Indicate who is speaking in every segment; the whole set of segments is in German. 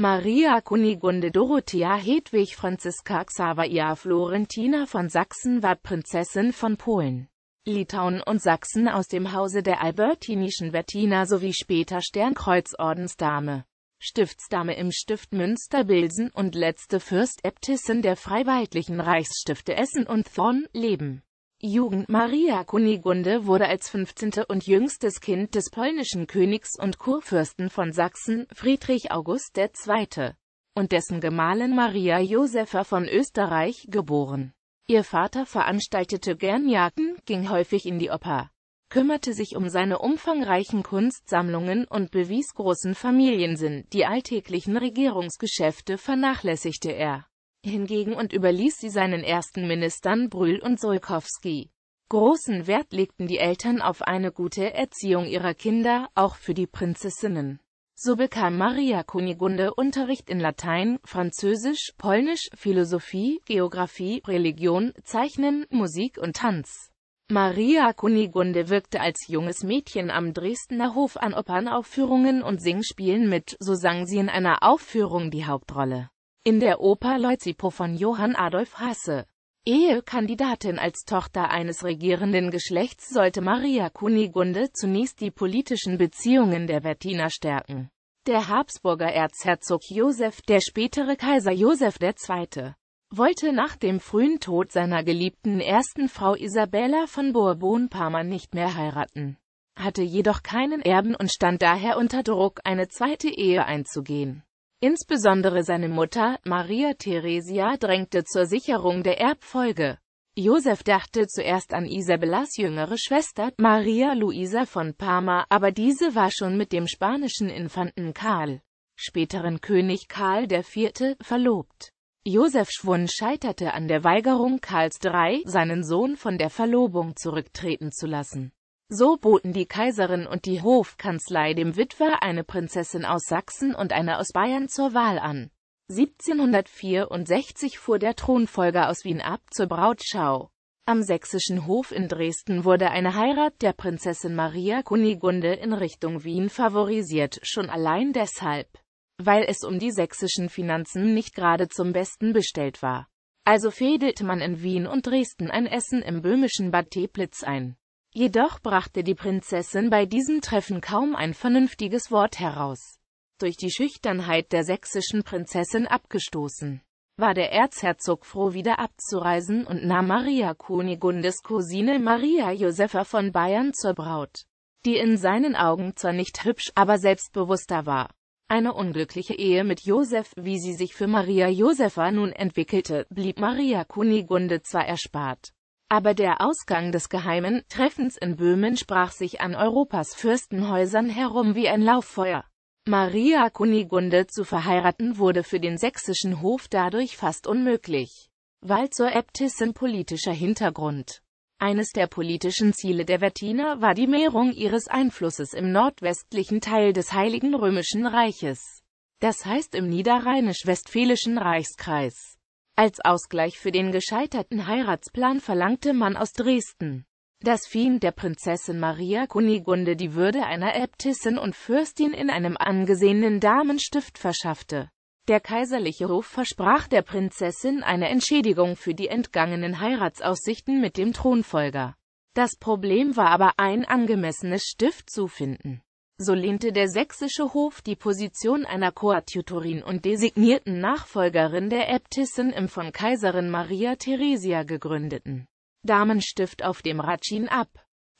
Speaker 1: Maria Kunigunde Dorothea Hedwig Franziska Xaveria Florentina von Sachsen war Prinzessin von Polen. Litauen und Sachsen aus dem Hause der albertinischen Wettiner sowie später Sternkreuzordensdame, Stiftsdame im Stift Münster-Bilsen und letzte Fürstäbtissin der Freiweidlichen Reichsstifte Essen und Thorn, Leben. Jugend Maria Kunigunde wurde als 15. und jüngstes Kind des polnischen Königs und Kurfürsten von Sachsen, Friedrich August II. und dessen Gemahlin Maria Josepha von Österreich geboren. Ihr Vater veranstaltete gern Jagden, ging häufig in die Oper, kümmerte sich um seine umfangreichen Kunstsammlungen und bewies großen Familiensinn, die alltäglichen Regierungsgeschäfte vernachlässigte er hingegen und überließ sie seinen ersten Ministern Brühl und Solkowski. Großen Wert legten die Eltern auf eine gute Erziehung ihrer Kinder, auch für die Prinzessinnen. So bekam Maria Kunigunde Unterricht in Latein, Französisch, Polnisch, Philosophie, Geographie, Religion, Zeichnen, Musik und Tanz. Maria Kunigunde wirkte als junges Mädchen am Dresdner Hof an Opernaufführungen und Singspielen mit, so sang sie in einer Aufführung die Hauptrolle. In der Oper Leucipo von Johann Adolf Hasse Ehekandidatin als Tochter eines regierenden Geschlechts sollte Maria Kunigunde zunächst die politischen Beziehungen der Wettiner stärken. Der Habsburger Erzherzog Josef, der spätere Kaiser Josef II., wollte nach dem frühen Tod seiner geliebten ersten Frau Isabella von Bourbon-Parma nicht mehr heiraten, hatte jedoch keinen Erben und stand daher unter Druck, eine zweite Ehe einzugehen. Insbesondere seine Mutter, Maria Theresia, drängte zur Sicherung der Erbfolge. Josef dachte zuerst an Isabellas jüngere Schwester, Maria Luisa von Parma, aber diese war schon mit dem spanischen Infanten Karl, späteren König Karl IV., verlobt. Josefs Schwund scheiterte an der Weigerung Karls III, seinen Sohn von der Verlobung zurücktreten zu lassen. So boten die Kaiserin und die Hofkanzlei dem Witwer eine Prinzessin aus Sachsen und eine aus Bayern zur Wahl an. 1764 fuhr der Thronfolger aus Wien ab zur Brautschau. Am sächsischen Hof in Dresden wurde eine Heirat der Prinzessin Maria Kunigunde in Richtung Wien favorisiert, schon allein deshalb, weil es um die sächsischen Finanzen nicht gerade zum Besten bestellt war. Also fädelte man in Wien und Dresden ein Essen im böhmischen Bad Teplitz ein. Jedoch brachte die Prinzessin bei diesem Treffen kaum ein vernünftiges Wort heraus. Durch die Schüchternheit der sächsischen Prinzessin abgestoßen, war der Erzherzog froh wieder abzureisen und nahm Maria Kunigundes Cousine Maria Josepha von Bayern zur Braut, die in seinen Augen zwar nicht hübsch, aber selbstbewusster war. Eine unglückliche Ehe mit Josef, wie sie sich für Maria Josepha nun entwickelte, blieb Maria Kunigunde zwar erspart, aber der Ausgang des geheimen Treffens in Böhmen sprach sich an Europas Fürstenhäusern herum wie ein Lauffeuer. Maria Kunigunde zu verheiraten wurde für den sächsischen Hof dadurch fast unmöglich. Walzer Äbtissin politischer Hintergrund Eines der politischen Ziele der Wettiner war die Mehrung ihres Einflusses im nordwestlichen Teil des Heiligen Römischen Reiches, das heißt im niederrheinisch-westfälischen Reichskreis. Als Ausgleich für den gescheiterten Heiratsplan verlangte man aus Dresden, dass Fien der Prinzessin Maria Kunigunde die Würde einer Äbtissin und Fürstin in einem angesehenen Damenstift verschaffte. Der kaiserliche Hof versprach der Prinzessin eine Entschädigung für die entgangenen Heiratsaussichten mit dem Thronfolger. Das Problem war aber ein angemessenes Stift zu finden so lehnte der sächsische Hof die Position einer Koadjutorin und designierten Nachfolgerin der Äbtissin im von Kaiserin Maria Theresia gegründeten Damenstift auf dem Hradschin ab.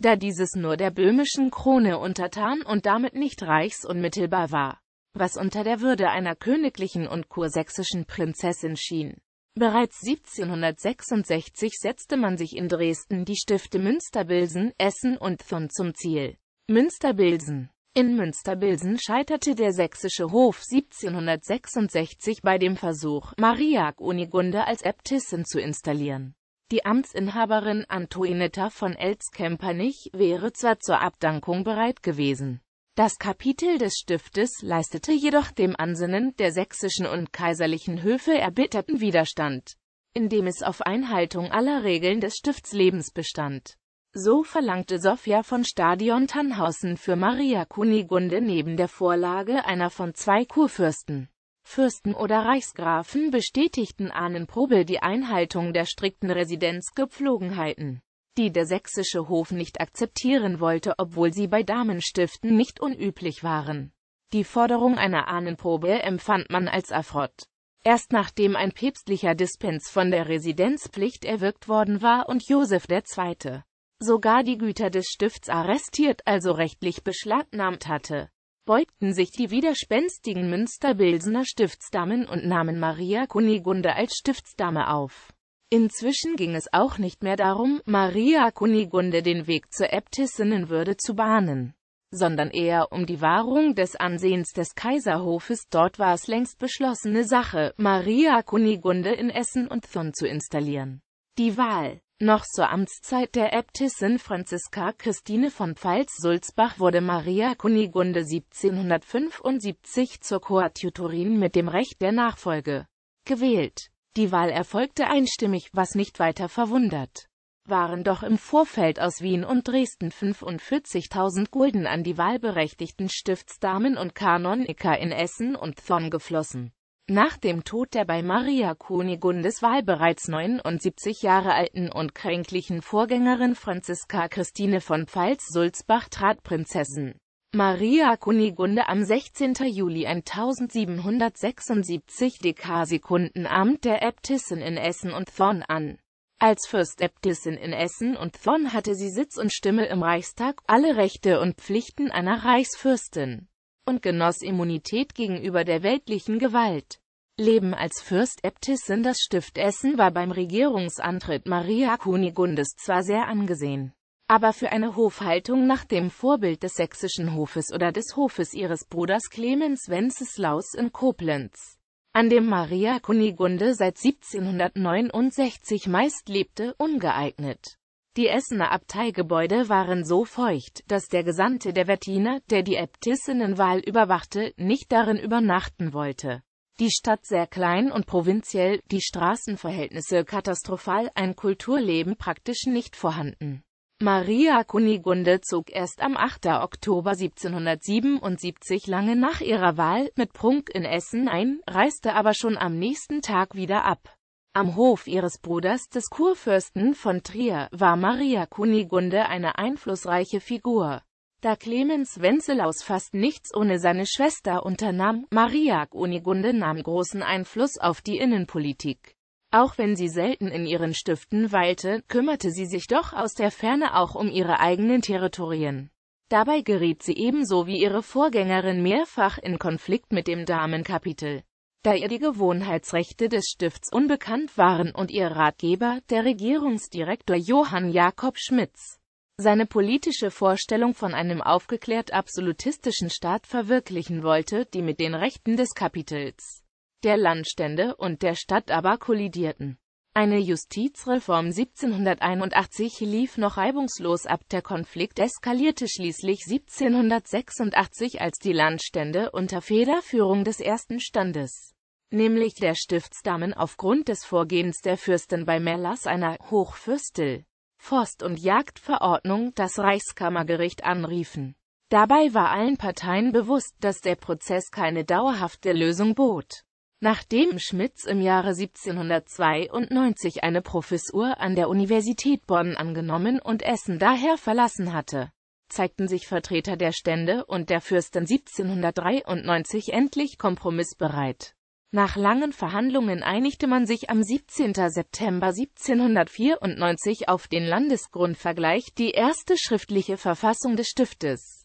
Speaker 1: Da dieses nur der böhmischen Krone untertan und damit nicht reichsunmittelbar war, was unter der Würde einer königlichen und kursächsischen Prinzessin schien. Bereits 1766 setzte man sich in Dresden die Stifte Münsterbilsen, Essen und Thun zum Ziel. Münsterbilsen in Münsterbilsen scheiterte der sächsische Hof 1766 bei dem Versuch, Maria Kunigunde als Äbtissin zu installieren. Die Amtsinhaberin Antoinetta von Elzkempernich wäre zwar zur Abdankung bereit gewesen, das Kapitel des Stiftes leistete jedoch dem Ansinnen der sächsischen und kaiserlichen Höfe erbitterten Widerstand, indem es auf Einhaltung aller Regeln des Stiftslebens bestand so verlangte Sofia von Stadion Tannhausen für Maria Kunigunde neben der Vorlage einer von zwei Kurfürsten. Fürsten oder Reichsgrafen bestätigten Ahnenprobe die Einhaltung der strikten Residenzgepflogenheiten, die der sächsische Hof nicht akzeptieren wollte, obwohl sie bei Damenstiften nicht unüblich waren. Die Forderung einer Ahnenprobe empfand man als Affront. Erst nachdem ein päpstlicher Dispens von der Residenzpflicht erwirkt worden war und Josef II sogar die Güter des Stifts arrestiert, also rechtlich beschlagnahmt hatte, beugten sich die widerspenstigen Münsterbilsener Stiftsdamen und nahmen Maria Kunigunde als Stiftsdame auf. Inzwischen ging es auch nicht mehr darum, Maria Kunigunde den Weg zur Äbtissinnenwürde zu bahnen, sondern eher um die Wahrung des Ansehens des Kaiserhofes. Dort war es längst beschlossene Sache, Maria Kunigunde in Essen und Thun zu installieren. Die Wahl noch zur Amtszeit der Äbtissin Franziska Christine von Pfalz-Sulzbach wurde Maria Kunigunde 1775 zur Koadjutorin mit dem Recht der Nachfolge gewählt. Die Wahl erfolgte einstimmig, was nicht weiter verwundert. Waren doch im Vorfeld aus Wien und Dresden 45.000 Gulden an die wahlberechtigten Stiftsdamen und Kanoniker in Essen und Thorn geflossen nach dem Tod der bei Maria Kunigundes Wahl bereits 79 Jahre alten und kränklichen Vorgängerin Franziska Christine von Pfalz-Sulzbach trat Prinzessin Maria Kunigunde am 16. Juli 1776 Dekarsekundenamt der Äbtissin in Essen und Thorn an. Als Fürstäbtissin in Essen und Thorn hatte sie Sitz und Stimme im Reichstag, alle Rechte und Pflichten einer Reichsfürstin und genoss Immunität gegenüber der weltlichen Gewalt. Leben als Fürstäbtissin Das Stift Essen war beim Regierungsantritt Maria Kunigundes zwar sehr angesehen, aber für eine Hofhaltung nach dem Vorbild des sächsischen Hofes oder des Hofes ihres Bruders Clemens Wenceslaus in Koblenz, an dem Maria Kunigunde seit 1769 meist lebte, ungeeignet. Die Essener Abteigebäude waren so feucht, dass der Gesandte der Wettiner, der die Äbtissinnenwahl überwachte, nicht darin übernachten wollte. Die Stadt sehr klein und provinziell, die Straßenverhältnisse katastrophal, ein Kulturleben praktisch nicht vorhanden. Maria Kunigunde zog erst am 8. Oktober 1777 lange nach ihrer Wahl mit Prunk in Essen ein, reiste aber schon am nächsten Tag wieder ab. Am Hof ihres Bruders, des Kurfürsten von Trier, war Maria Kunigunde eine einflussreiche Figur. Da Clemens Wenzelaus fast nichts ohne seine Schwester unternahm, Maria Kunigunde nahm großen Einfluss auf die Innenpolitik. Auch wenn sie selten in ihren Stiften weilte, kümmerte sie sich doch aus der Ferne auch um ihre eigenen Territorien. Dabei geriet sie ebenso wie ihre Vorgängerin mehrfach in Konflikt mit dem Damenkapitel. Da ihr die Gewohnheitsrechte des Stifts unbekannt waren und ihr Ratgeber, der Regierungsdirektor Johann Jakob Schmitz, seine politische Vorstellung von einem aufgeklärt absolutistischen Staat verwirklichen wollte, die mit den Rechten des Kapitels, der Landstände und der Stadt aber kollidierten. Eine Justizreform 1781 lief noch reibungslos ab, der Konflikt eskalierte schließlich 1786, als die Landstände unter Federführung des ersten Standes, nämlich der Stiftsdamen aufgrund des Vorgehens der Fürsten bei Mellas einer Hochfürstel, Forst- und Jagdverordnung das Reichskammergericht anriefen. Dabei war allen Parteien bewusst, dass der Prozess keine dauerhafte Lösung bot. Nachdem Schmitz im Jahre 1792 eine Professur an der Universität Bonn angenommen und Essen daher verlassen hatte, zeigten sich Vertreter der Stände und der Fürsten 1793 endlich kompromissbereit. Nach langen Verhandlungen einigte man sich am 17. September 1794 auf den Landesgrundvergleich, die erste schriftliche Verfassung des Stiftes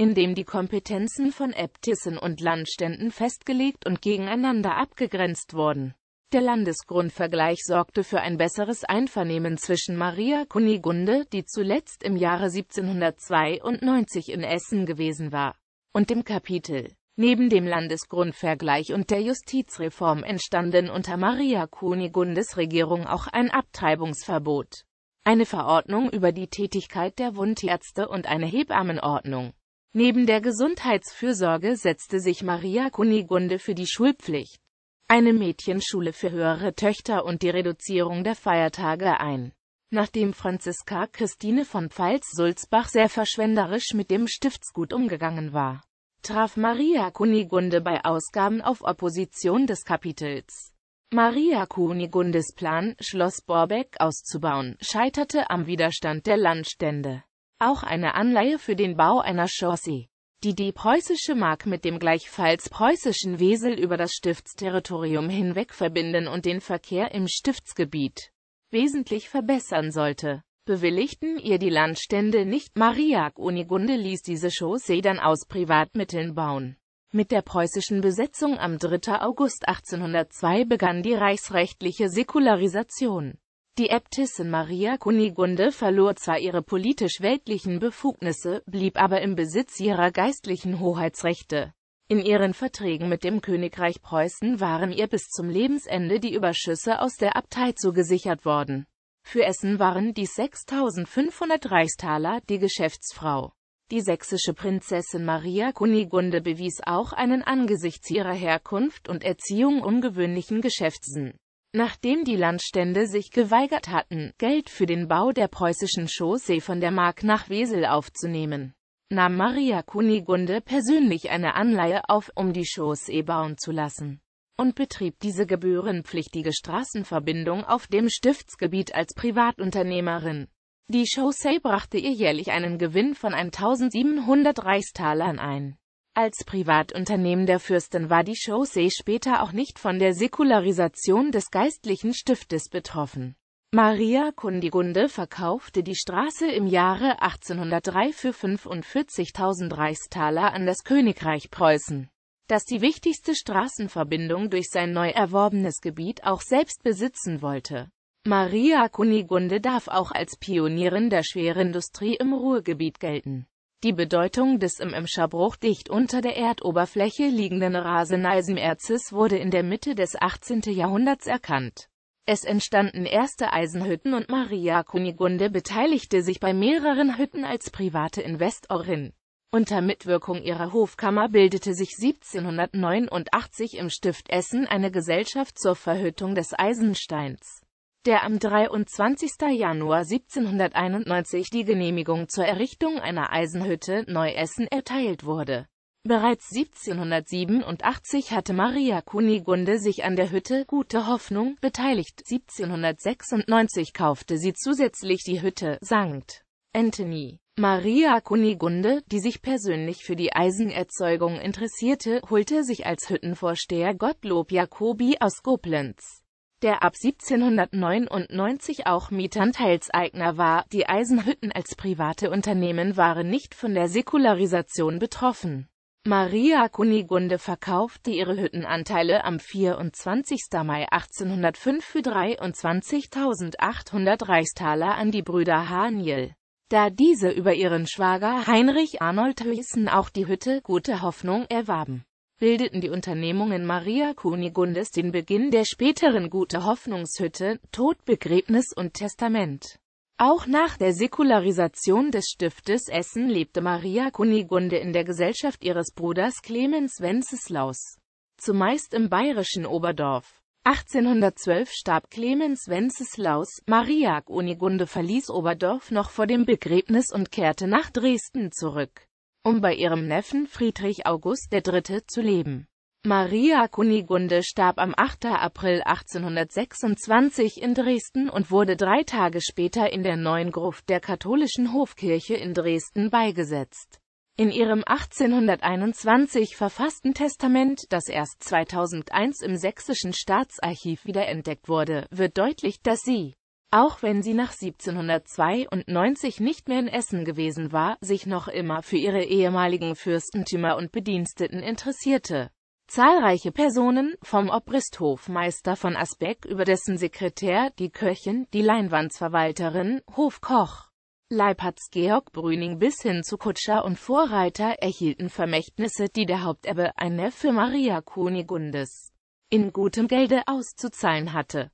Speaker 1: in dem die Kompetenzen von Äbtissen und Landständen festgelegt und gegeneinander abgegrenzt wurden. Der Landesgrundvergleich sorgte für ein besseres Einvernehmen zwischen Maria Kunigunde, die zuletzt im Jahre 1792 in Essen gewesen war, und dem Kapitel. Neben dem Landesgrundvergleich und der Justizreform entstanden unter Maria Kunigundes Regierung auch ein Abtreibungsverbot, eine Verordnung über die Tätigkeit der Wundärzte und eine Hebammenordnung. Neben der Gesundheitsfürsorge setzte sich Maria Kunigunde für die Schulpflicht, eine Mädchenschule für höhere Töchter und die Reduzierung der Feiertage ein. Nachdem Franziska Christine von Pfalz-Sulzbach sehr verschwenderisch mit dem Stiftsgut umgegangen war, traf Maria Kunigunde bei Ausgaben auf Opposition des Kapitels. Maria Kunigundes Plan, Schloss Borbeck auszubauen, scheiterte am Widerstand der Landstände auch eine Anleihe für den Bau einer Chaussee, die die preußische Mark mit dem gleichfalls preußischen Wesel über das Stiftsterritorium hinweg verbinden und den Verkehr im Stiftsgebiet wesentlich verbessern sollte. Bewilligten ihr die Landstände nicht, Maria Kunigunde ließ diese Chaussee dann aus Privatmitteln bauen. Mit der preußischen Besetzung am 3. August 1802 begann die reichsrechtliche Säkularisation. Die Äbtissin Maria Kunigunde verlor zwar ihre politisch-weltlichen Befugnisse, blieb aber im Besitz ihrer geistlichen Hoheitsrechte. In ihren Verträgen mit dem Königreich Preußen waren ihr bis zum Lebensende die Überschüsse aus der Abtei zugesichert worden. Für Essen waren dies 6.500 Reichstaler, die Geschäftsfrau. Die sächsische Prinzessin Maria Kunigunde bewies auch einen angesichts ihrer Herkunft und Erziehung ungewöhnlichen Geschäftssinn Nachdem die Landstände sich geweigert hatten, Geld für den Bau der preußischen Chaussee von der Mark nach Wesel aufzunehmen, nahm Maria Kunigunde persönlich eine Anleihe auf, um die Chaussee bauen zu lassen, und betrieb diese gebührenpflichtige Straßenverbindung auf dem Stiftsgebiet als Privatunternehmerin. Die Chaussee brachte ihr jährlich einen Gewinn von 1700 Reichstalern ein. Als Privatunternehmen der Fürsten war die Chaussee später auch nicht von der Säkularisation des geistlichen Stiftes betroffen. Maria Kundigunde verkaufte die Straße im Jahre 1803 für 45.000 Reichstaler an das Königreich Preußen, das die wichtigste Straßenverbindung durch sein neu erworbenes Gebiet auch selbst besitzen wollte. Maria Kunigunde darf auch als Pionierin der Schwerindustrie im Ruhrgebiet gelten. Die Bedeutung des im Emscherbruch dicht unter der Erdoberfläche liegenden Raseneisenerzes wurde in der Mitte des 18. Jahrhunderts erkannt. Es entstanden erste Eisenhütten und Maria Kunigunde beteiligte sich bei mehreren Hütten als private Investorin. Unter Mitwirkung ihrer Hofkammer bildete sich 1789 im Stift Essen eine Gesellschaft zur Verhüttung des Eisensteins der am 23. Januar 1791 die Genehmigung zur Errichtung einer Eisenhütte Neuessen erteilt wurde. Bereits 1787 hatte Maria Kunigunde sich an der Hütte Gute Hoffnung beteiligt, 1796 kaufte sie zusätzlich die Hütte St. Anthony. Maria Kunigunde, die sich persönlich für die Eisenerzeugung interessierte, holte sich als Hüttenvorsteher Gottlob Jacobi aus Koblenz der ab 1799 auch Mietanteilseigner war. Die Eisenhütten als private Unternehmen waren nicht von der Säkularisation betroffen. Maria Kunigunde verkaufte ihre Hüttenanteile am 24. Mai 1805 für 23.800 Reichstaler an die Brüder Haniel. Da diese über ihren Schwager Heinrich Arnold Hüssen auch die Hütte Gute Hoffnung erwarben bildeten die Unternehmungen Maria Kunigundes den Beginn der späteren Gute Hoffnungshütte, Tod, Begräbnis und Testament. Auch nach der Säkularisation des Stiftes Essen lebte Maria Kunigunde in der Gesellschaft ihres Bruders Clemens Wenceslaus, zumeist im bayerischen Oberdorf. 1812 starb Clemens Wenceslaus, Maria Kunigunde verließ Oberdorf noch vor dem Begräbnis und kehrte nach Dresden zurück um bei ihrem Neffen Friedrich August III. zu leben. Maria Kunigunde starb am 8. April 1826 in Dresden und wurde drei Tage später in der neuen Gruft der katholischen Hofkirche in Dresden beigesetzt. In ihrem 1821 verfassten Testament, das erst 2001 im Sächsischen Staatsarchiv wiederentdeckt wurde, wird deutlich, dass sie auch wenn sie nach 1792 nicht mehr in Essen gewesen war, sich noch immer für ihre ehemaligen Fürstentümer und Bediensteten interessierte. Zahlreiche Personen, vom Obristhofmeister von Asbeck über dessen Sekretär, die Köchin, die Leinwandsverwalterin, Hofkoch, Leiparts Georg Brüning bis hin zu Kutscher und Vorreiter erhielten Vermächtnisse, die der Haupterbe, ein Neffe Maria Kunigundes, in gutem Gelde auszuzahlen hatte.